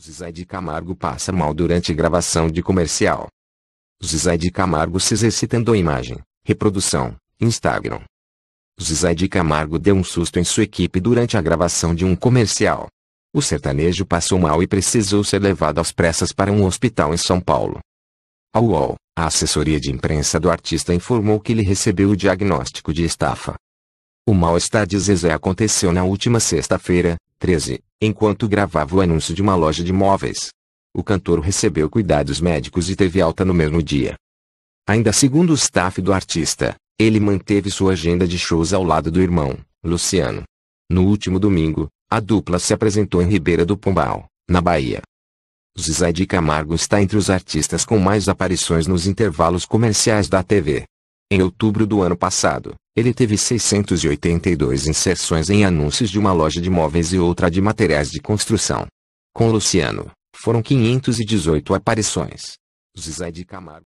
Zizaide Camargo passa mal durante gravação de comercial. de Camargo se exercitando imagem, reprodução, Instagram. de Camargo deu um susto em sua equipe durante a gravação de um comercial. O sertanejo passou mal e precisou ser levado às pressas para um hospital em São Paulo. A UOL, a assessoria de imprensa do artista informou que ele recebeu o diagnóstico de estafa. O mal-estar de Zezé aconteceu na última sexta-feira, 13, enquanto gravava o anúncio de uma loja de móveis. O cantor recebeu cuidados médicos e teve alta no mesmo dia. Ainda segundo o staff do artista, ele manteve sua agenda de shows ao lado do irmão, Luciano. No último domingo, a dupla se apresentou em Ribeira do Pombal, na Bahia. Zizai de Camargo está entre os artistas com mais aparições nos intervalos comerciais da TV. Em outubro do ano passado, ele teve 682 inserções em anúncios de uma loja de móveis e outra de materiais de construção. Com Luciano, foram 518 aparições. Zizai de Camargo